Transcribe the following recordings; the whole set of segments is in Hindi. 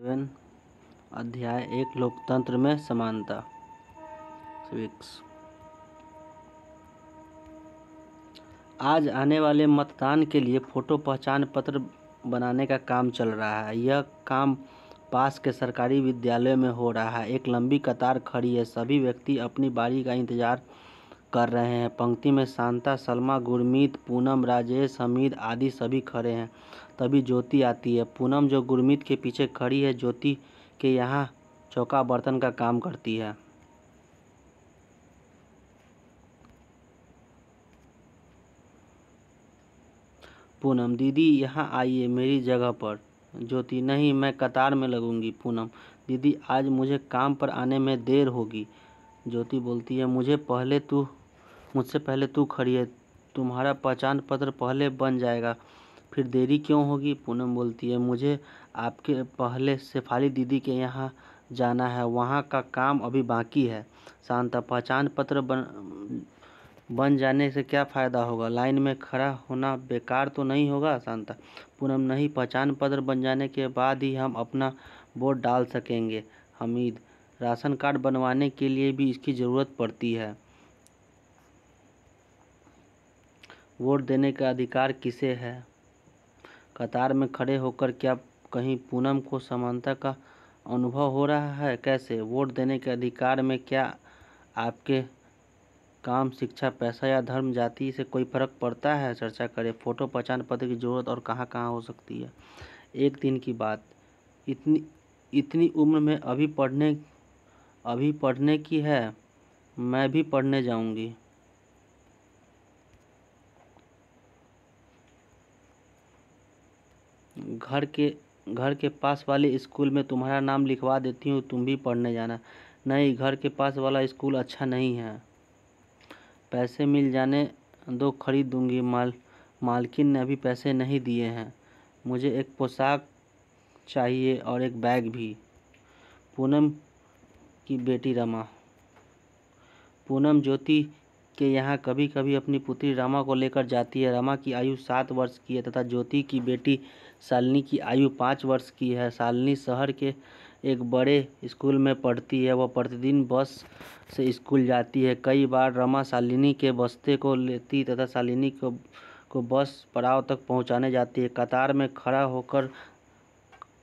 सेवन अध्याय एक लोकतंत्र में समानता आज आने वाले मतदान के लिए फोटो पहचान पत्र बनाने का काम चल रहा है यह काम पास के सरकारी विद्यालय में हो रहा है एक लंबी कतार खड़ी है सभी व्यक्ति अपनी बारी का इंतज़ार कर रहे हैं पंक्ति में शांता सलमा गुरमीत पूनम राजेश हमीद आदि सभी खड़े हैं तभी ज्योति आती है पूनम जो गुरमीत के पीछे खड़ी है ज्योति के यहाँ चौका बर्तन का काम करती है पूनम दीदी यहाँ आइए मेरी जगह पर ज्योति नहीं मैं कतार में लगूंगी पूनम दीदी आज मुझे काम पर आने में देर होगी ज्योति बोलती है मुझे पहले तू मुझसे पहले तू खड़ी है तुम्हारा पहचान पत्र पहले बन जाएगा फिर देरी क्यों होगी पूनम बोलती है मुझे आपके पहले शेफाली दीदी के यहाँ जाना है वहाँ का काम अभी बाकी है शांता पहचान पत्र बन बन जाने से क्या फ़ायदा होगा लाइन में खड़ा होना बेकार तो नहीं होगा शांता पूनम नहीं पहचान पत्र बन जाने के बाद ही हम अपना वोट डाल सकेंगे हमीद राशन कार्ड बनवाने के लिए भी इसकी ज़रूरत पड़ती है वोट देने का अधिकार किसे है कतार में खड़े होकर क्या कहीं पूनम को समानता का अनुभव हो रहा है कैसे वोट देने के अधिकार में क्या आपके काम शिक्षा पैसा या धर्म जाति से कोई फर्क पड़ता है चर्चा करें फ़ोटो पहचान पत्र की ज़रूरत और कहाँ कहाँ हो सकती है एक दिन की बात इतनी इतनी उम्र में अभी पढ़ने अभी पढ़ने की है मैं भी पढ़ने जाऊंगी घर के घर के पास वाले स्कूल में तुम्हारा नाम लिखवा देती हूँ तुम भी पढ़ने जाना नहीं घर के पास वाला स्कूल अच्छा नहीं है पैसे मिल जाने दो खरीद दूँगी माल मालकिन ने अभी पैसे नहीं दिए हैं मुझे एक पोशाक चाहिए और एक बैग भी पूनम की बेटी रमा पूनम ज्योति के यहाँ कभी कभी अपनी पुत्री रमा को लेकर जाती है रमा की आयु सात वर्ष की है तथा ज्योति की बेटी शालिनी की आयु पाँच वर्ष की है शालिनी शहर के एक बड़े स्कूल में पढ़ती है वह प्रतिदिन बस से स्कूल जाती है कई बार रमा शालिनी के बस्ते को लेती तथा शालिनी को को बस पड़ाव तक पहुंचाने जाती है कतार में खड़ा होकर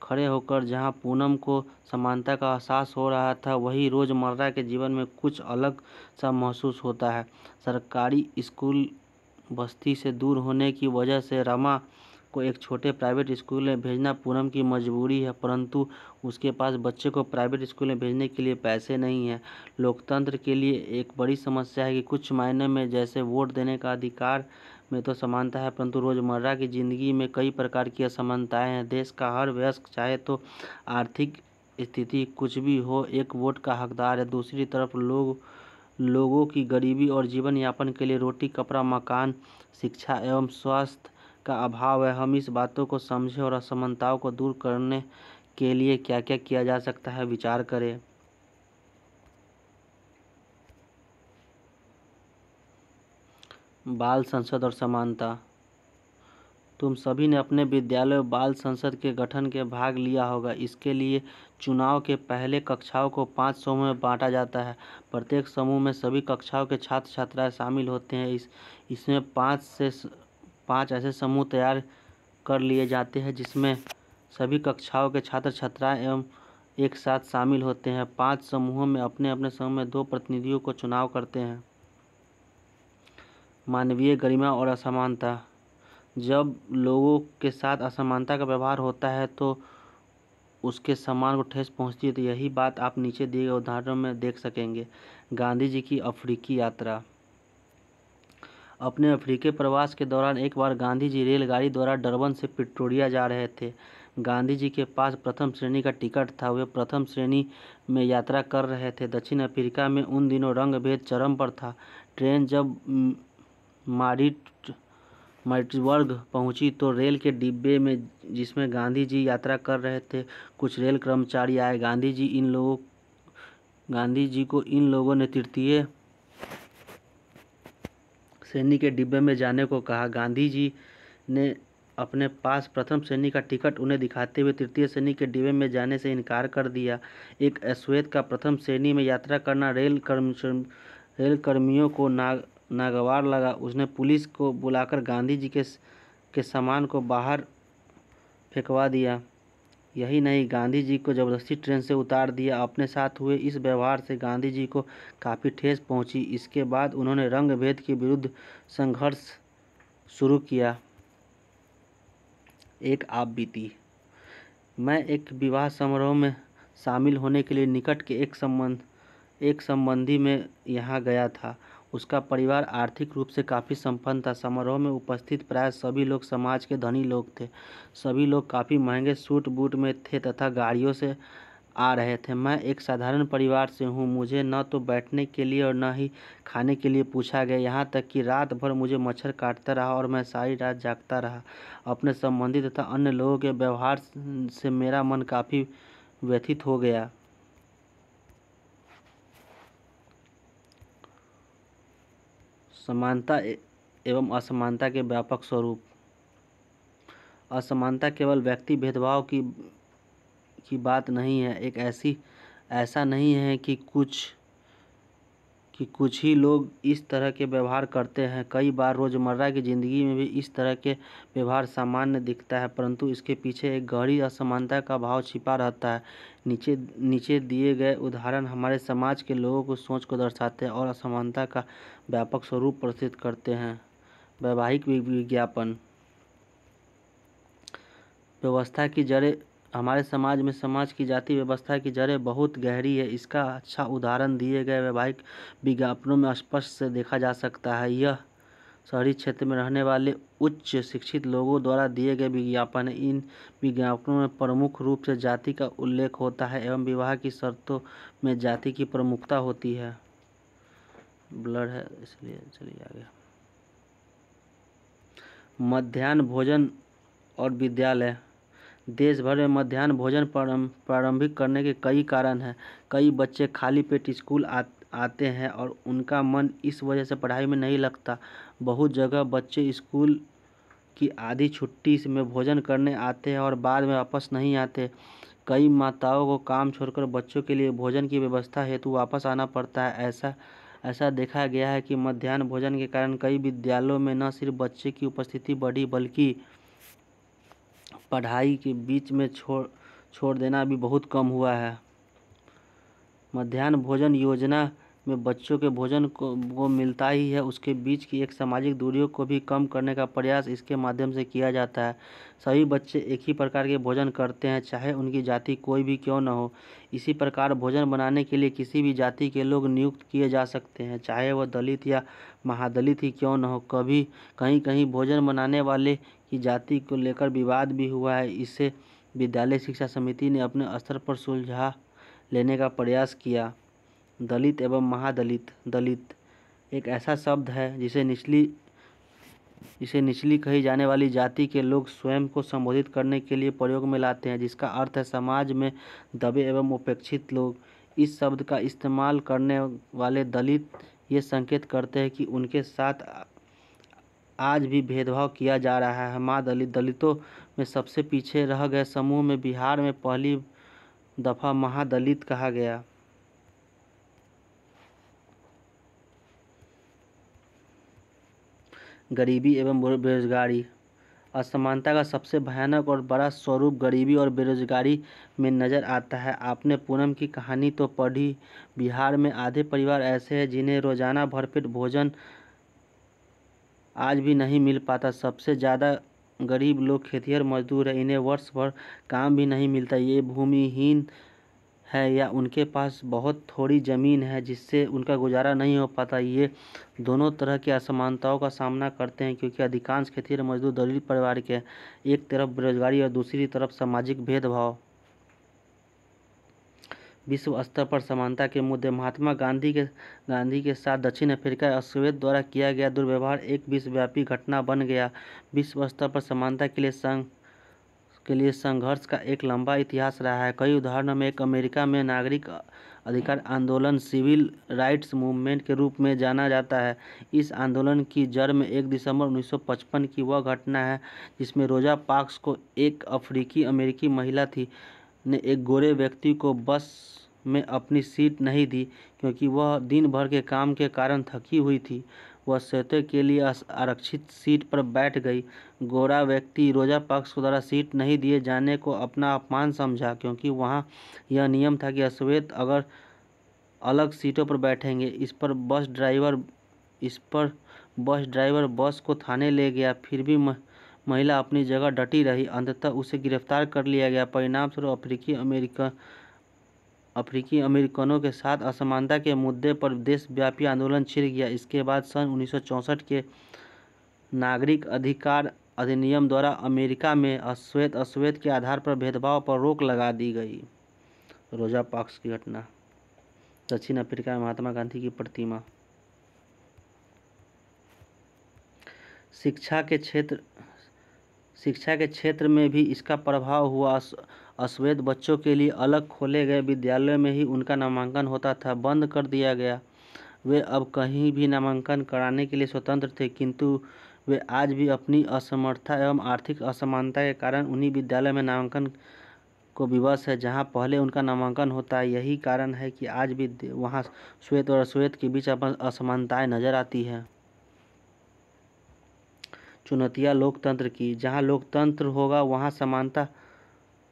खड़े होकर जहां पूनम को समानता का एहसास हो रहा था वहीं रोज़मर्रा के जीवन में कुछ अलग सा महसूस होता है सरकारी स्कूल बस्ती से दूर होने की वजह से रमा को एक छोटे प्राइवेट स्कूल में भेजना पूनम की मजबूरी है परंतु उसके पास बच्चे को प्राइवेट स्कूल में भेजने के लिए पैसे नहीं हैं लोकतंत्र के लिए एक बड़ी समस्या है कि कुछ मायने में जैसे वोट देने का अधिकार में तो समानता है परंतु रोज़मर्रा की ज़िंदगी में कई प्रकार की असमानताएँ हैं देश का हर वयस्क चाहे तो आर्थिक स्थिति कुछ भी हो एक वोट का हकदार है दूसरी तरफ लोग लोगों की गरीबी और जीवन यापन के लिए रोटी कपड़ा मकान शिक्षा एवं स्वास्थ्य का अभाव है हम इस बातों को समझें और असमानताओं को दूर करने के लिए क्या क्या किया जा सकता है विचार करें बाल संसद और समानता तुम सभी ने अपने विद्यालय बाल संसद के गठन के भाग लिया होगा इसके लिए चुनाव के पहले कक्षाओं को पाँच समूह में बांटा जाता है प्रत्येक समूह में सभी कक्षाओं के छात्र छात्राएं शामिल होते हैं इस इसमें पाँच से पाँच ऐसे समूह तैयार कर लिए जाते हैं जिसमें सभी कक्षाओं के छात्र छात्राएं एवं एक साथ शामिल होते हैं पाँच समूहों में अपने अपने समूह में दो प्रतिनिधियों को चुनाव करते हैं मानवीय गरिमा और असमानता जब लोगों के साथ असमानता का व्यवहार होता है तो उसके सम्मान को ठेस पहुंचती है तो यही बात आप नीचे दिए गए उदाहरणों में देख सकेंगे गांधी जी की अफ्रीकी यात्रा अपने अफ्रीकी प्रवास के दौरान एक बार गांधी जी रेलगाड़ी द्वारा डरबन से पिट्रोडिया जा रहे थे गांधी जी के पास प्रथम श्रेणी का टिकट था वे प्रथम श्रेणी में यात्रा कर रहे थे दक्षिण अफ्रीका में उन दिनों रंग भेद चरम पर था ट्रेन जब मारिट मारिट्सबर्ग पहुंची तो रेल के डिब्बे में जिसमें गांधी जी यात्रा कर रहे थे कुछ रेल कर्मचारी आए गांधी जी इन लोगों गांधी जी को इन लोगों ने तृतीय श्रेणी के डिब्बे में जाने को कहा गांधी जी ने अपने पास प्रथम श्रेणी का टिकट उन्हें दिखाते हुए तृतीय श्रेणी के डिब्बे में जाने से इनकार कर दिया एक अश्वेत का प्रथम श्रेणी में यात्रा करना रेल कर्म रेल कर्मियों को ना नागवार लगा उसने पुलिस को बुलाकर गांधी जी के के सामान को बाहर फेंकवा दिया यही नहीं गांधी जी को ज़बरदस्ती ट्रेन से उतार दिया अपने साथ हुए इस व्यवहार से गांधी जी को काफ़ी ठेस पहुंची इसके बाद उन्होंने रंग भेद के विरुद्ध संघर्ष शुरू किया एक आप बीती मैं एक विवाह समारोह में शामिल होने के लिए निकट के एक संबंध एक संबंधी में यहाँ गया था उसका परिवार आर्थिक रूप से काफ़ी संपन्न था समारोह में उपस्थित प्राय सभी लोग समाज के धनी लोग थे सभी लोग काफ़ी महंगे सूट बूट में थे तथा गाड़ियों से आ रहे थे मैं एक साधारण परिवार से हूँ मुझे न तो बैठने के लिए और न ही खाने के लिए पूछा गया यहाँ तक कि रात भर मुझे मच्छर काटता रहा और मैं सारी रात जागता रहा अपने संबंधी तथा अन्य लोगों के व्यवहार से मेरा मन काफ़ी व्यथित हो गया समानता एवं असमानता के व्यापक स्वरूप असमानता केवल व्यक्ति भेदभाव की की बात नहीं है एक ऐसी ऐसा नहीं है कि कुछ कि कुछ ही लोग इस तरह के व्यवहार करते हैं कई बार रोज़मर्रा की ज़िंदगी में भी इस तरह के व्यवहार सामान्य दिखता है परंतु इसके पीछे एक गहरी असमानता का भाव छिपा रहता है नीचे नीचे दिए गए उदाहरण हमारे समाज के लोगों को सोच को दर्शाते हैं और असमानता का व्यापक स्वरूप प्रस्तुत करते हैं वैवाहिक विज्ञापन व्यवस्था की जड़ें हमारे समाज में समाज की जाति व्यवस्था की जड़ें बहुत गहरी है इसका अच्छा उदाहरण दिए गए वैवाहिक विज्ञापनों में स्पष्ट से देखा जा सकता है यह शहरी क्षेत्र में रहने वाले उच्च शिक्षित लोगों द्वारा दिए गए विज्ञापन इन विज्ञापनों में प्रमुख रूप से जाति का उल्लेख होता है एवं विवाह की शर्तों में जाति की प्रमुखता होती है ब्लड है इसलिए चलिए आगे मध्यान्ह भोजन और विद्यालय देश भर में मध्याह्न भोजन प्रारंभिक करने के कई कारण हैं कई बच्चे खाली पेट स्कूल आ आते हैं और उनका मन इस वजह से पढ़ाई में नहीं लगता बहुत जगह बच्चे स्कूल की आधी छुट्टी में भोजन करने आते हैं और बाद में वापस नहीं आते कई माताओं को काम छोड़कर बच्चों के लिए भोजन की व्यवस्था हेतु वापस आना पड़ता है ऐसा ऐसा देखा गया है कि मध्याह्न भोजन के कारण कई विद्यालयों में न सिर्फ बच्चे की उपस्थिति बढ़ी बल्कि पढ़ाई के बीच में छोड़ छोड़ देना भी बहुत कम हुआ है मध्यान्ह भोजन योजना में बच्चों के भोजन को वो मिलता ही है उसके बीच की एक सामाजिक दूरियों को भी कम करने का प्रयास इसके माध्यम से किया जाता है सभी बच्चे एक ही प्रकार के भोजन करते हैं चाहे उनकी जाति कोई भी क्यों न हो इसी प्रकार भोजन बनाने के लिए किसी भी जाति के लोग नियुक्त किए जा सकते हैं चाहे वह दलित या महादलित ही क्यों न हो कभी कहीं कहीं भोजन बनाने वाले की जाति को लेकर विवाद भी हुआ है इसे विद्यालय शिक्षा समिति ने अपने स्तर पर सुलझा लेने का प्रयास किया दलित एवं महादलित दलित एक ऐसा शब्द है जिसे निचली इसे निचली कही जाने वाली जाति के लोग स्वयं को संबोधित करने के लिए प्रयोग में लाते हैं जिसका अर्थ है समाज में दबे एवं उपेक्षित लोग इस शब्द का इस्तेमाल करने वाले दलित ये संकेत करते हैं कि उनके साथ आज भी भेदभाव किया जा रहा है महादलित दलितों में सबसे पीछे रह गए समूह में बिहार में पहली दफ़ा महादलित कहा गया गरीबी एवं बेरोजगारी असमानता का सबसे भयानक और बड़ा स्वरूप गरीबी और बेरोजगारी में नज़र आता है आपने पूनम की कहानी तो पढ़ी बिहार में आधे परिवार ऐसे हैं जिन्हें रोज़ाना भरपेट भोजन आज भी नहीं मिल पाता सबसे ज़्यादा गरीब लोग खेतिहर मजदूर हैं इन्हें वर्ष भर काम भी नहीं मिलता ये भूमिहीन है या उनके पास बहुत थोड़ी ज़मीन है जिससे उनका गुजारा नहीं हो पाता ये दोनों तरह की असमानताओं का सामना करते हैं क्योंकि अधिकांश खेतिहर मजदूर दलित परिवार के एक तरफ बेरोजगारी और दूसरी तरफ सामाजिक भेदभाव विश्व स्तर पर समानता के मुद्दे महात्मा गांधी के गांधी के साथ दक्षिण अफ्रीका सोवियत द्वारा किया गया दुर्व्यवहार एक विश्वव्यापी घटना बन गया विश्व स्तर पर समानता के लिए संघ के लिए संघर्ष का एक लंबा इतिहास रहा है कई उदाहरणों में एक अमेरिका में नागरिक अधिकार आंदोलन सिविल राइट्स मूवमेंट के रूप में जाना जाता है इस आंदोलन की जड़ में एक दिसंबर 1955 की वह घटना है जिसमें रोजा पार्क्स को एक अफ्रीकी अमेरिकी महिला थी ने एक गोरे व्यक्ति को बस में अपनी सीट नहीं दी क्योंकि वह दिन भर के काम के कारण थकी हुई थी वह श्वेता के लिए आरक्षित सीट पर बैठ गई गोरा व्यक्ति रोजा पक्ष को द्वारा सीट नहीं दिए जाने को अपना अपमान समझा क्योंकि वहाँ यह नियम था कि अश्वेत अगर अलग सीटों पर बैठेंगे इस पर बस ड्राइवर इस पर बस ड्राइवर बस को थाने ले गया फिर भी महिला अपनी जगह डटी रही अंततः उसे गिरफ्तार कर लिया गया स्वरूप अफ्रीकी अमेरिका अफ्रीकी अमेरिकनों के साथ असमानता के मुद्दे पर देशव्यापी आंदोलन छिड़ गया इसके बाद सन उन्नीस के नागरिक अधिकार अधिनियम द्वारा अमेरिका में अश्वेत अश्वेत के आधार पर भेदभाव पर रोक लगा दी गई रोजा पार्क्स की घटना दक्षिण अफ्रीका में महात्मा गांधी की प्रतिमा शिक्षा के क्षेत्र शिक्षा के क्षेत्र में भी इसका प्रभाव हुआ अश्वेत बच्चों के लिए अलग खोले गए विद्यालयों में ही उनका नामांकन होता था बंद कर दिया गया वे अब कहीं भी नामांकन कराने के लिए स्वतंत्र थे किंतु वे आज भी अपनी असमर्थता एवं आर्थिक असमानता के कारण उन्हीं विद्यालय में नामांकन को विवश है जहाँ पहले उनका नामांकन होता है यही कारण है कि आज भी वहाँ श्वेत और अश्वेत के बीच असमानताएँ नजर आती हैं चुनौतियाँ लोकतंत्र की जहाँ लोकतंत्र होगा वहाँ समानता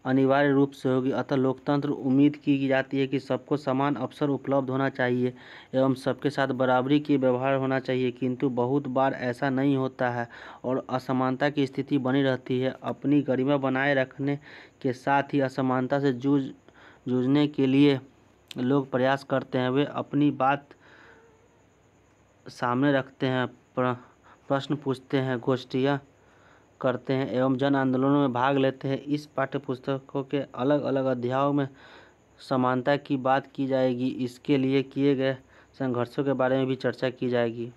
अनिवार्य रूप से होगी अतः लोकतंत्र उम्मीद की जाती है कि सबको समान अवसर उपलब्ध होना चाहिए एवं सबके साथ बराबरी के व्यवहार होना चाहिए किंतु बहुत बार ऐसा नहीं होता है और असमानता की स्थिति बनी रहती है अपनी गरिमा बनाए रखने के साथ ही असमानता से जूझ जूझने के लिए लोग प्रयास करते हैं वे अपनी बात सामने रखते हैं प्रश्न पूछते हैं गोष्ठियाँ करते हैं एवं जन आंदोलनों में भाग लेते हैं इस पाठ्य पुस्तकों के अलग अलग अध्यायों में समानता की बात की जाएगी इसके लिए किए गए संघर्षों के बारे में भी चर्चा की जाएगी